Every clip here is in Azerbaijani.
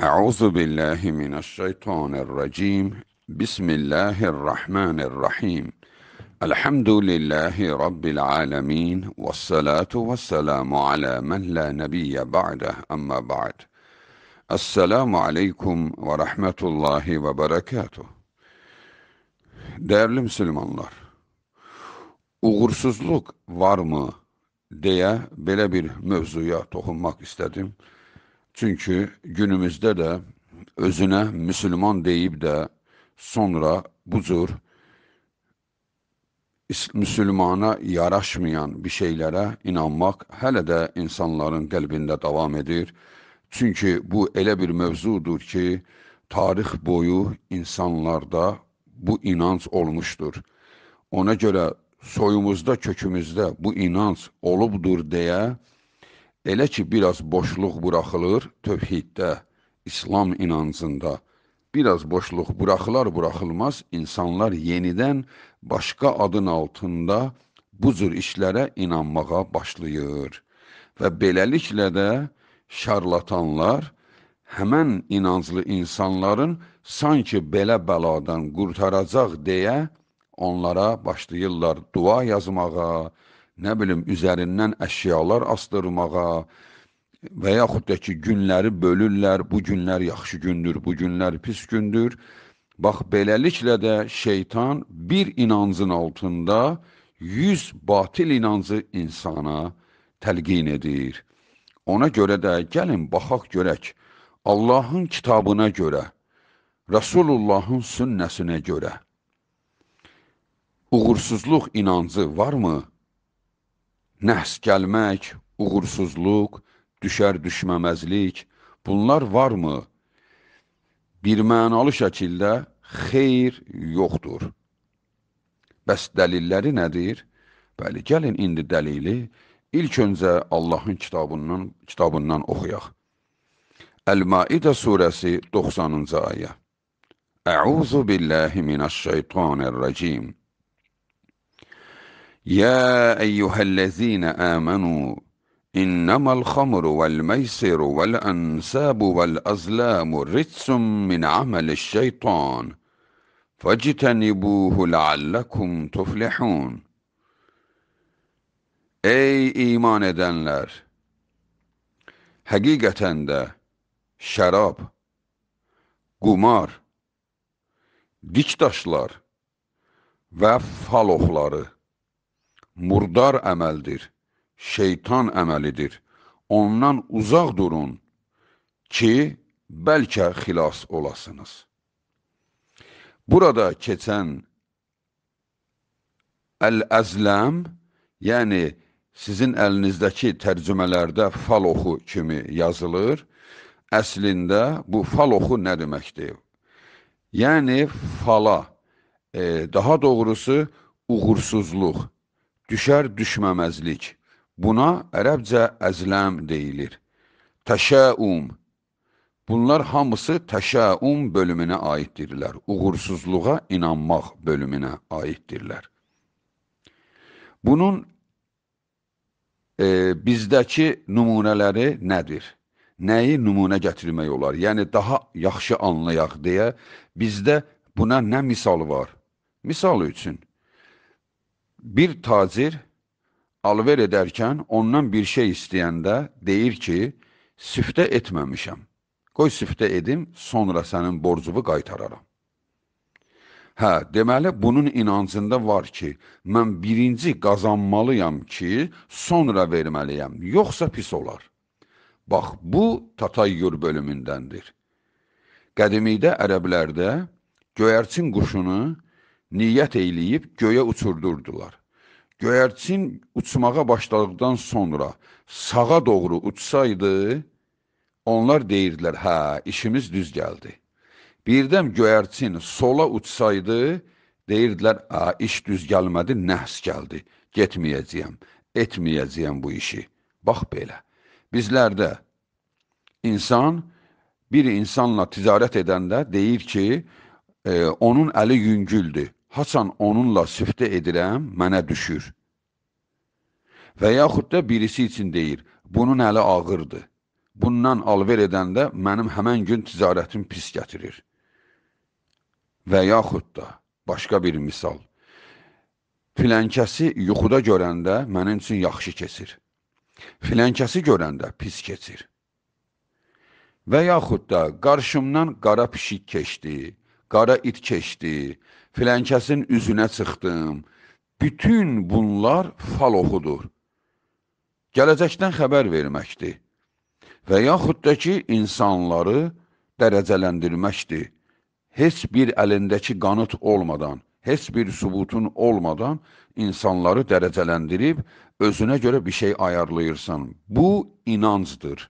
أعوذ بالله من الشيطان الرجيم بسم الله الرحمن الرحيم الحمد لله رب العالمين والصلاة والسلام على من لا نبي بعده أما بعد السلام عليكم ورحمة الله وبركاته Değerli Müslümanlar, uğursuzluk var mı diye böyle bir mevzuya tohummak istedim. Çünki günümüzdə də özünə müsəlman deyib də sonra bu cür müsəlmana yaraşmayan bir şeylərə inanmaq hələ də insanların qəlbində davam edir. Çünki bu elə bir mövzudur ki, tarix boyu insanlarda bu inanc olmuşdur. Ona görə soyumuzda, kökümüzdə bu inanc olubdur deyə Elə ki, biraz boşluq buraxılır tövhiddə, İslam inancında, biraz boşluq buraxılar buraxılmaz insanlar yenidən başqa adın altında bu cür işlərə inanmağa başlayır. Və beləliklə də şarlatanlar həmən inanclı insanların sanki belə bəladan qurtaracaq deyə onlara başlayırlar dua yazmağa, nə bilim, üzərindən əşyalar astırmağa və yaxud da ki, günləri bölürlər, bu günlər yaxşı gündür, bu günlər pis gündür. Bax, beləliklə də şeytan bir inancın altında 100 batil inancı insana təlqin edir. Ona görə də gəlin, baxaq görək, Allahın kitabına görə, Rasulullahın sünnəsinə görə uğursuzluq inancı varmı? nəhs gəlmək, uğursuzluq, düşər düşməməzlik, bunlar varmı? Bir mənalı şəkildə xeyr yoxdur. Bəs dəlilləri nədir? Bəli, gəlin indi dəlili ilk öncə Allahın kitabından, kitabından oxuyaq. Əl-Maidə surəsi 90-cı ayə. Əuzu billahi minəşşeytanirracim. يا أيها الذين آمنوا إنما الخمر والميسر والأنساب والأزلام رجس من عمل الشيطان فاجتنبوه لعلكم تفلحون Ey iman edenler! Hakikaten de şarap, qumar, dik daşlar və murdar əməldir, şeytan əməlidir. Ondan uzaq durun ki, bəlkə xilas olasınız. Burada keçən əl-əzləm, yəni sizin əlinizdəki tərcümələrdə fal oxu kimi yazılır. Əslində bu fal oxu nə deməkdir? Yəni fala, e, daha doğrusu uğursuzluq, düşər düşməməzlik. Buna ərəbcə əzləm deyilir. Təşəum. Bunlar hamısı təşəum bölümünə aiddirlər. Uğursuzluğa inanmaq bölümünə aiddirlər. Bunun e, bizdəki nümunələri nədir? Nəyi nümunə gətirmək olar? Yəni, daha yaxşı anlayaq deyə bizdə buna nə misal var? Misal üçün, bir tacir alver edərkən ondan bir şey istəyəndə deyir ki, siftə etməmişəm. Qoy siftə edim, sonra sənin borcumu qaytararam. Hə, deməli, bunun inancında var ki, mən birinci qazanmalıyam ki, sonra verməliyəm, yoxsa pis olar. Bax, bu Tatayyur bölümündəndir. Qədimikdə ərəblərdə göyərçin quşunu niyyət eyləyib göyə uçurdurdular. Göyərçin uçmağa başladıqdan sonra sağa doğru uçsaydı, onlar deyirdilər, hə, işimiz düz gəldi. Birdəm göyərçin sola uçsaydı, deyirdilər, hə, iş düz gəlmədi, nəhs gəldi, getməyəcəyəm, etməyəcəyəm bu işi. Bax belə, bizlərdə insan, bir insanla ticarət edəndə deyir ki, e, onun əli yüngüldür, haçan onunla süftə edirəm, mənə düşür. Və yaxud da birisi üçün deyir, bunun əli ağırdır. Bundan alver edəndə mənim həmən gün ticarətim pis gətirir. Və yaxud da başqa bir misal. Filənkəsi yuxuda görəndə mənim üçün yaxşı keçir. Filənkəsi görəndə pis keçir. Və yaxud da qarşımdan qara pişik keçdi, qara it keçdi, filənkəsin üzünə çıxdım. Bütün bunlar fal oxudur. Gələcəkdən xəbər verməkdir və yaxud da ki, insanları dərəcələndirməkdir. Heç bir əlindəki qanıt olmadan, heç bir subutun olmadan insanları dərəcələndirib özünə görə bir şey ayarlayırsan. Bu inancdır.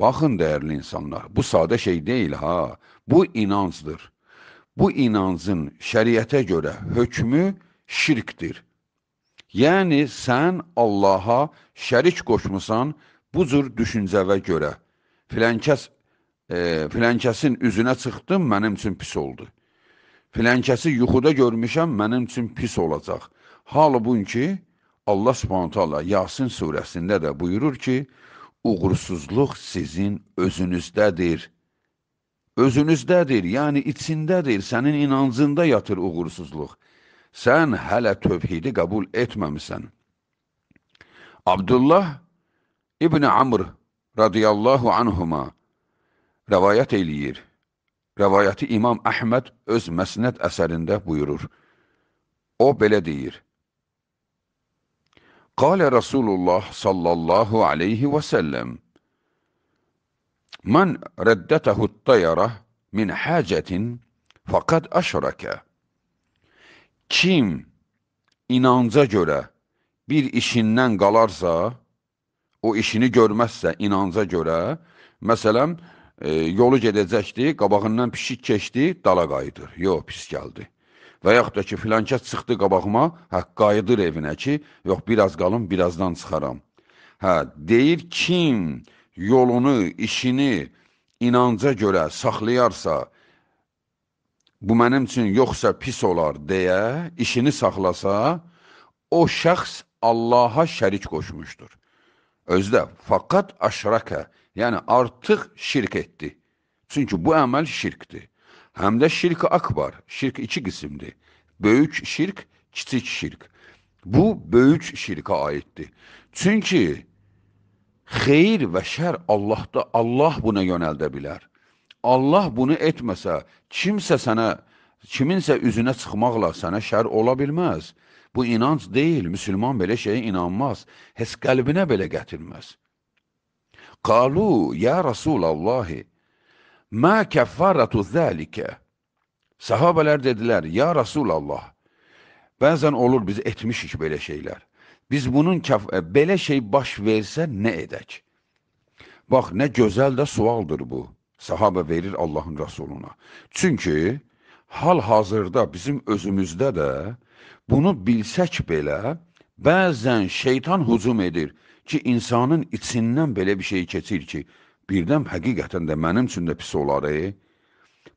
Baxın dəyərli insanlar, bu sadə şey deyil ha. Bu inancdır bu inancın şəriətə görə hökmü şirkdir. Yəni, sən Allaha şərik qoşmusan bu cür düşüncəvə görə. Filənkəs, e, filənkəsin üzünə çıxdım, mənim üçün pis oldu. Filənkəsi yuxuda görmüşəm, mənim üçün pis olacaq. Halbun ki, Allah subhanətələ Yasin surəsində də buyurur ki, uğursuzluq sizin özünüzdədir özünüzdədir, yəni içsindədir, sənin inancında yatır uğursuzluq. Sən hələ tövhidi qəbul etməmisən. Abdullah İbn Amr radiyallahu anhuma rəvayət eləyir. Rəvayəti İmam Əhməd öz məsnət əsərində buyurur. O belə deyir. Qalə Rasulullah sallallahu aleyhi və səlləm من ردته الطيرة من حاجة fakat aşraka. Kim inanca görə bir işindən qalarsa, o işini görməzsə inanca görə, məsələn, e, yolu gedəcəkdi, qabağından pişik keçdi, dala qayıdır. Yox, pis gəldi. Və yaxud da ki, filankət çıxdı qabağıma, hə, qayıdır evinə ki, yox, biraz qalım, birazdan çıxaram. Hə, deyir kim yolunu, işini inanca görə saxlayarsa, bu mənim üçün yoxsa pis olar deyə işini saxlasa, o şəxs Allaha şərik qoşmuşdur. Özdə faqat aşrakə, yəni artıq şirk etdi. Çünki bu əməl şirkdir. Həm də şirk akbar, şirk iki qismdir. Böyük şirk, kiçik şirk. Bu, böyük şirkə aiddir. Çünki Xeyir və şər Allahda, Allah buna yönəldə bilər. Allah bunu etməsə, kimsə sənə, kiminsə üzünə çıxmaqla sənə şər ola bilməz. Bu inanc deyil, müsəlman belə şeyə inanmaz, heç qəlbinə belə gətirməz. Qalu, ya Rasulallahi, mə kəffaratu zəlikə. Sahabələr dedilər, ya Rasulallah, bəzən olur biz etmişik belə şeylər. Biz bunun e, belə şey baş versə nə edək? Bax, nə gözəl də sualdır bu. Sahabə verir Allahın Rasuluna. Çünki hal-hazırda bizim özümüzdə də bunu bilsək belə, bəzən şeytan hücum edir ki, insanın içindən belə bir şey keçir ki, birdən həqiqətən də mənim üçün də pis olar. E?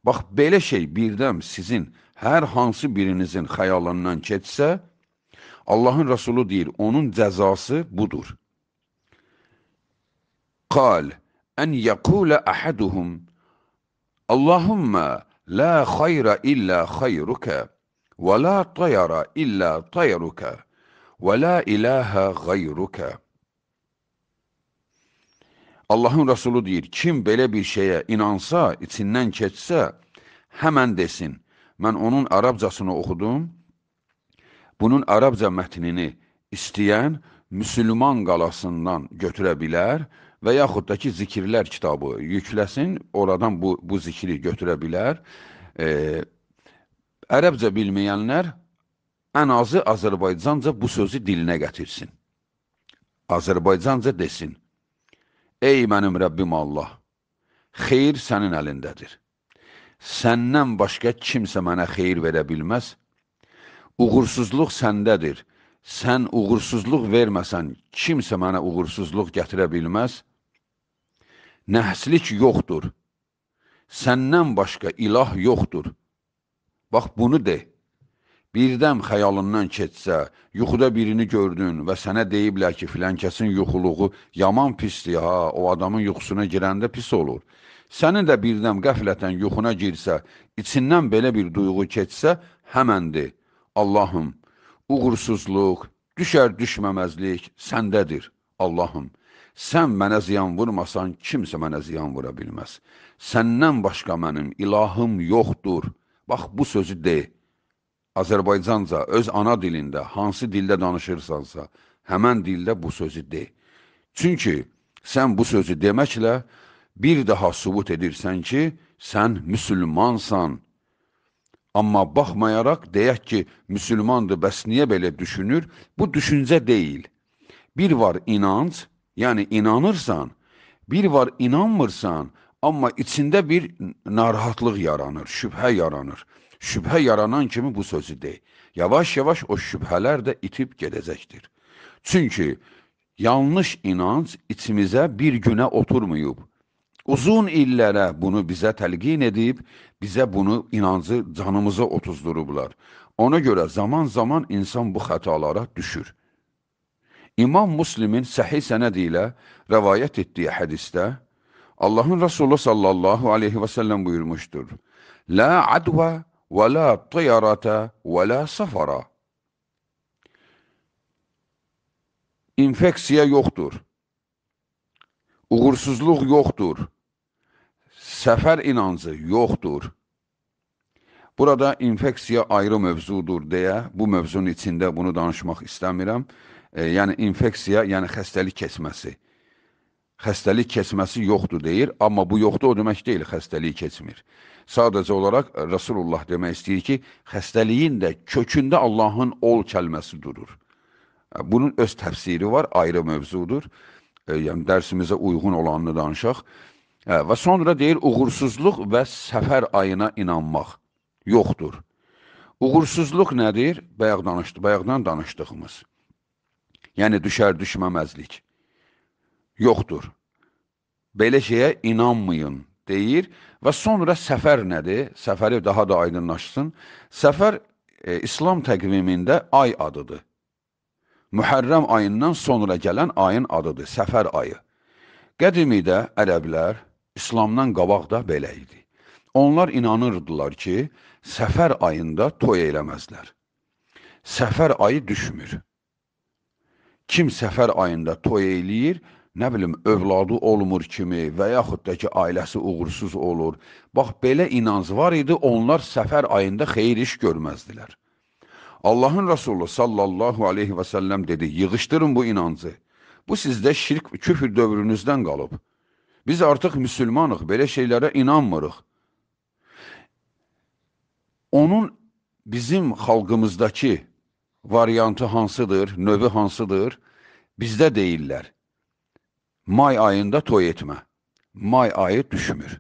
Bax, belə şey birdən sizin hər hansı birinizin xəyalından keçsə, Allah'ın Resulü deyir, onun cəzası budur. Qal, en yəqulə əhəduhum, Allahümme, la xayrə illa xayrukə, və la tayara illa tayrukə, və la iləhə qayrukə. Allahın Resulü deyir, kim belə bir şeye inansa, içindən keçsə, hemen desin, Ben onun arabcasını okudum. Bunun ərəbcə mətnini istəyən Müsülman qalasından götürə bilər və yaxud da ki, zikirlər kitabı yükləsin, oradan bu, bu zikri götürə bilər. E, ərəbcə bilməyənlər ən azı Azərbaycanca bu sözü dilinə gətirsin. Azərbaycanca desin. Ey mənim Rəbbim Allah, xeyir sənin əlindədir. Səndən başqa kimsə mənə xeyir verə bilməz, uğursuzluq səndədir. Sən uğursuzluq verməsən, kimsə mənə uğursuzluq gətirə bilməz. Nəhslik yoxdur. Səndən başqa ilah yoxdur. Bax, bunu de. Birdəm xəyalından keçsə, yuxuda birini gördün və sənə deyiblər ki, filan kəsin yuxuluğu yaman pisdir, ha, o adamın yuxusuna girəndə pis olur. Sənin də birdəm qəflətən yuxuna girsə, içindən belə bir duyğu keçsə, həmən de. Allahım, uğursuzluq, düşər düşməməzlik səndədir, Allahım. Sən mənə ziyan vurmasan, kimsə mənə ziyan vura bilməz. Səndən başqa mənim ilahım yoxdur. Bax, bu sözü de. Azərbaycanca, öz ana dilində, hansı dildə danışırsansa, həmən dildə bu sözü de. Çünki sən bu sözü deməklə bir daha subut edirsən ki, sən müsülmansan, Amma baxmayaraq deyək ki, müsəlmandır, bəs niyə belə düşünür? Bu düşüncə deyil. Bir var inanc, yəni inanırsan, bir var inanmırsan, amma içində bir narahatlıq yaranır, şübhə yaranır. Şübhə yaranan kimi bu sözü dey. Yavaş-yavaş o şübhələr də itib gedəcəkdir. Çünki yanlış inanc içimizə bir günə oturmayıb. uzun illere bunu bize telgin edip bize bunu inancı canımıza otuzdurublar. Ona göre zaman zaman insan bu hatalara düşür. İmam Müslimin səhih sənədi ilə rəvayət ettiği hadiste Allahın Resulü sallallahu aleyhi ve səlləm buyurmuştur: La adva və la tiyarata və la safara. İnfeksiya yoktur, uğursuzluk yoktur." səfər inancı yoxdur. Burada infeksiya ayrı mövzudur deyə bu mövzunun içində bunu danışmaq istəmirəm. E, yəni infeksiya, yəni xəstəlik keçməsi. Xəstəlik keçməsi yoxdur deyir, amma bu yoxdur o demək deyil, xəstəlik keçmir. Sadəcə olaraq Rasulullah demək istəyir ki, xəstəliyin də kökündə Allahın ol kəlməsi durur. E, bunun öz təfsiri var, ayrı mövzudur. E, yəni dərsimizə uyğun olanını danışaq. Hə, və sonra deyir, uğursuzluq və səfər ayına inanmaq yoxdur. Uğursuzluq nədir? Bayaq danışdı, bayaqdan danışdığımız. Yəni, düşər düşməməzlik yoxdur. Belə şeyə inanmayın, deyir. Və sonra səfər nədir? Səfəri daha da aydınlaşsın. Səfər e, İslam təqvimində ay adıdır. Mühərrəm ayından sonra gələn ayın adıdır, səfər ayı. Qədimidə ərəblər, İslamdan qabaq da belə idi. Onlar inanırdılar ki, səfər ayında toy eləməzlər. Səfər ayı düşmür. Kim səfər ayında toy eləyir, nə bilim, övladı olmur kimi və yaxud da ki, ailəsi uğursuz olur. Bax, belə inanc var idi, onlar səfər ayında xeyir iş görməzdilər. Allahın Rasulü sallallahu aleyhi və səlləm dedi, yığışdırın bu inancı. Bu sizdə şirk, küfür dövrünüzdən qalıb. Biz artıq müsəlmanıq, belə şeylərə inanmırıq. Onun bizim xalqımızdakı variantı hansıdır, növü hansıdır? Bizdə deyirlər. May ayında toy etmə. May ayı düşmür.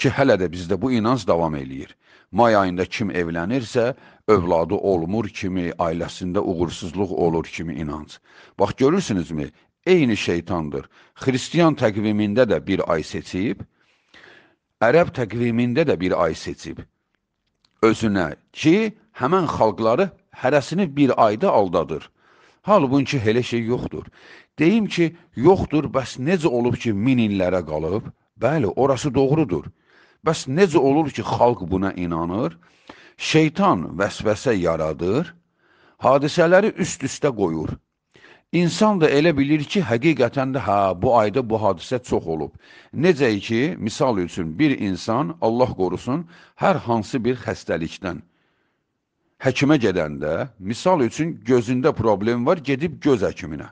Ki hələ də bizdə bu inanc davam eləyir. May ayında kim evlənirsə, övladı olmur kimi, ailəsində uğursuzluq olur kimi inanc. Bax görürsünüzmü? eyni şeytandır. Xristiyan təqvimində də bir ay seçib, ərəb təqvimində də bir ay seçib özünə ki, həmən xalqları hərəsini bir ayda aldadır. Halbuki elə şey yoxdur. Deyim ki, yoxdur, bəs necə olub ki, min illərə qalıb? Bəli, orası doğrudur. Bəs necə olur ki, xalq buna inanır? Şeytan vəsvəsə yaradır, hadisələri üst-üstə qoyur. İnsan da elə bilir ki, həqiqətən də hə, bu ayda bu hadisə çox olub. Necə ki, misal üçün bir insan, Allah qorusun, hər hansı bir xəstəlikdən həkimə gedəndə, misal üçün gözündə problem var, gedib göz həkiminə.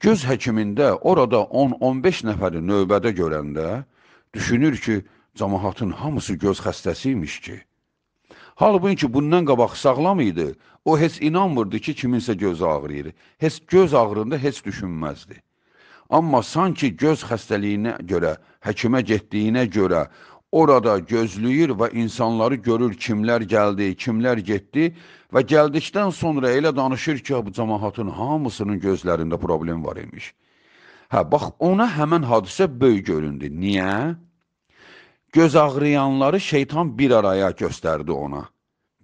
Göz həkimində orada 10-15 nəfəri növbədə görəndə düşünür ki, cəmaatın hamısı göz xəstəsi imiş ki. Halbuki bundan qabaq sağlam idi, O heç inanmırdı ki, kiminsə göz ağrıyır. Heç göz ağrında heç düşünməzdi. Amma sanki göz xəstəliyinə görə, həkimə getdiyinə görə orada gözləyir və insanları görür kimlər gəldi, kimlər getdi və gəldikdən sonra elə danışır ki, bu cəmaatın hamısının gözlərində problem var imiş. Hə, bax ona həmən hadisə böyük göründü. Niyə? Göz ağrıyanları şeytan bir araya göstərdi ona.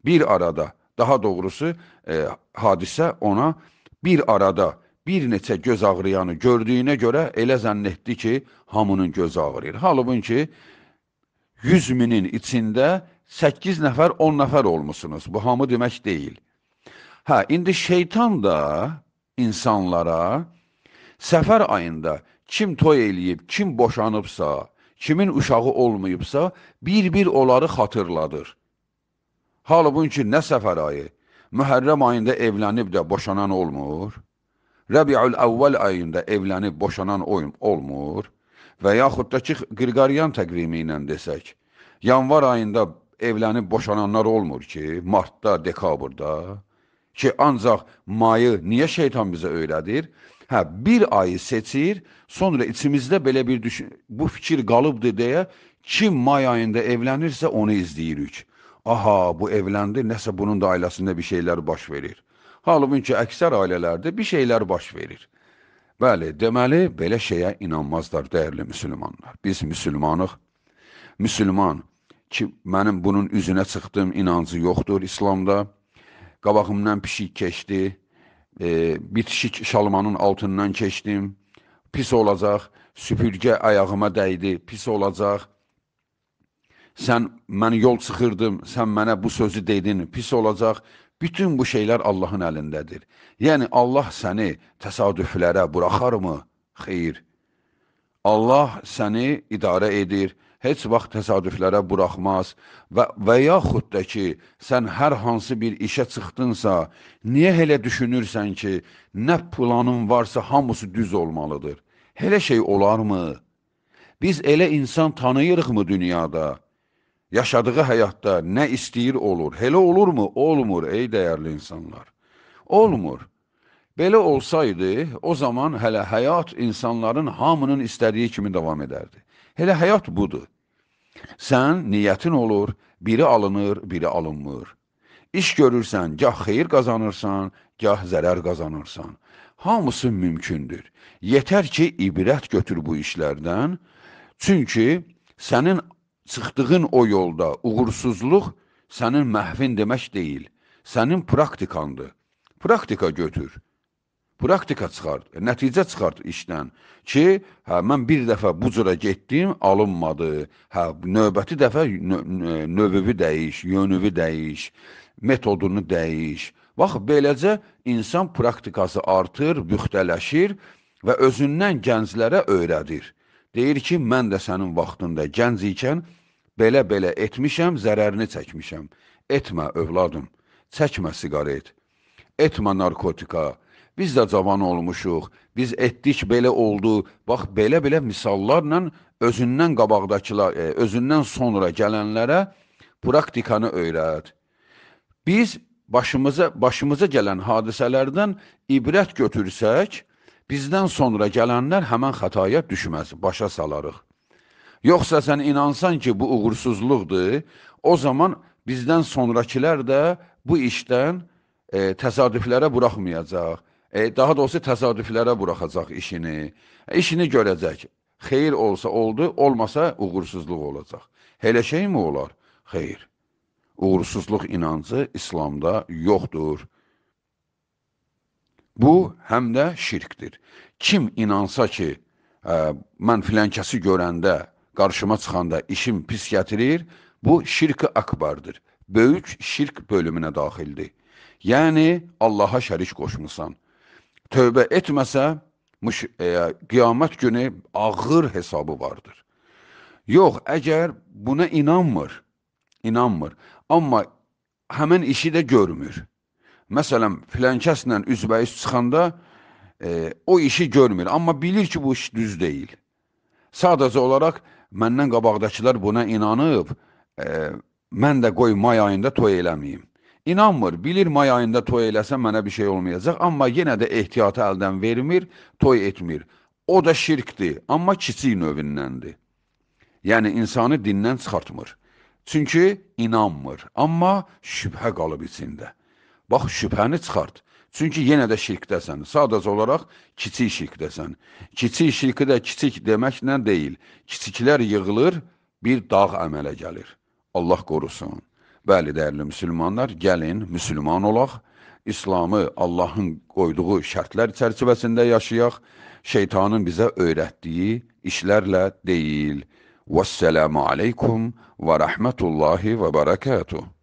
Bir arada Daha doğrusu e, hadisə ona bir arada bir neçə göz ağrıyanı gördüyünə görə elə zənn etdi ki, hamının gözü ağrıyır. Halbuki 100 minin içində 8 nəfər, 10 nəfər olmusunuz. Bu hamı demək deyil. Hə, indi şeytan da insanlara səfər ayında kim toy eləyib, kim boşanıbsa, kimin uşağı olmayıbsa, bir-bir onları xatırladır. Halbuki ki, nə səfər ayı? Mühərrəm ayında evlənib də boşanan olmur. Rəbiül əvvəl ayında evlənib boşanan olmur. Və yaxud da ki, qırqaryan təqvimi ilə desək, yanvar ayında evlənib boşananlar olmur ki, martda, dekabrda. Ki, ancaq mayı niyə şeytan bizə öyrədir? Hə, bir ayı seçir, sonra içimizdə belə bir düşün, bu fikir qalıbdır deyə, kim may ayında evlənirsə onu izləyirik aha bu evləndi, nəsə bunun da ailəsində bir şeylər baş verir. Halbuki ki, əksər ailələrdə bir şeylər baş verir. Bəli, deməli, belə şeyə inanmazlar dəyərli müsəlmanlar. Biz müsəlmanıq. Müsəlman ki, mənim bunun üzünə çıxdım, inancı yoxdur İslamda. Qabağımdan pişik keçdi, e, bitişik şalmanın altından keçdim, pis olacaq, süpürgə ayağıma dəydi, pis olacaq, sən mən yol çıxırdım, sən mənə bu sözü dedin, pis olacaq. Bütün bu şeylər Allahın əlindədir. Yəni, Allah səni təsadüflərə buraxarmı? Xeyr. Allah səni idarə edir, heç vaxt təsadüflərə buraxmaz və, və yaxud da ki, sən hər hansı bir işə çıxdınsa, niyə elə düşünürsən ki, nə planın varsa hamısı düz olmalıdır? Elə şey olarmı? Biz elə insan tanıyırıqmı dünyada? yaşadığı həyatda nə istəyir olur. Elə olurmu? Olmur ey dəyərli insanlar. Olmur. Belə olsaydı, o zaman hələ həyat insanların hamının istədiyi kimi davam edərdi. Elə həyat budur. Sən niyyətin olur, biri alınır, biri alınmır. İş görürsən, gah xeyir qazanırsan, gah zərər qazanırsan. Hamısı mümkündür. Yetər ki, ibrət götür bu işlərdən. Çünki sənin çıxdığın o yolda uğursuzluq sənin məhvin demək deyil, sənin praktikandır. Praktika götür, praktika çıxart, e, nəticə çıxart işdən ki, hə, mən bir dəfə bu cürə getdim, alınmadı, hə, növbəti dəfə nö növüvi dəyiş, yönüvi dəyiş, metodunu dəyiş. Bax, beləcə insan praktikası artır, büxtələşir və özündən gənclərə öyrədir. Deyir ki, mən də sənin vaxtında gənc ikən Belə-belə etmişəm, zərərini çəkmişəm. Etmə, övladım, çəkmə siqaret. Etmə narkotika. Biz də cavan olmuşuq, biz etdik, belə oldu. Bax, belə-belə misallarla özündən qabaqdakılar, e, özündən sonra gələnlərə praktikanı öyrət. Biz başımıza, başımıza gələn hadisələrdən ibrət götürsək, bizdən sonra gələnlər həmən xətaya düşməz, başa salarıq. Yoxsa sən inansan ki, bu uğursuzluqdur, o zaman bizdən sonrakilər də bu işdən e, təsadüflərə buraxmayacaq. E, daha doğrusu təsadüflərə buraxacaq işini. E, işini görəcək. Xeyir olsa oldu, olmasa uğursuzluq olacaq. Elə şeymi olar? Xeyr. Uğursuzluq inancı İslamda yoxdur. Bu həm də şirkdir. Kim inansa ki, ə, e, mən filankəsi görəndə qarşıma çıxanda işim pis gətirir, bu şirk-i akbardır. Böyük şirk bölümünə daxildir. Yəni, Allaha şərik qoşmusan. Tövbə etməsə, müş, e, qiyamət günü ağır hesabı vardır. Yox, əgər buna inanmır, inanmır, amma həmən işi də görmür. Məsələn, filan kəslə üzbəyiz çıxanda e, o işi görmür, amma bilir ki, bu iş düz deyil. Sadəcə olaraq, e, məndən qabaqdakılar buna inanıb, e, mən də qoy may ayında toy eləməyim. İnanmır, bilir may ayında toy eləsəm mənə bir şey olmayacaq, amma yenə də ehtiyatı əldən vermir, toy etmir. O da şirkdir, amma kiçik növündəndir. Yəni insanı dindən çıxartmır. Çünki inanmır, amma şübhə qalıb içində. Bax, şübhəni çıxart. Çünki yenə də şirkdəsən. Sadəcə olaraq kiçik şirkdəsən. Kiçik şirki də kiçik deməklə deyil. Kiçiklər yığılır, bir dağ əmələ gəlir. Allah qorusun. Bəli, dəyərli müsəlmanlar, gəlin müsəlman olaq. İslamı Allahın qoyduğu şərtlər çərçivəsində yaşayaq. Şeytanın bizə öyrətdiyi işlərlə deyil. Vəssalamu aleykum və rəhmətullahi və bərəkətuh.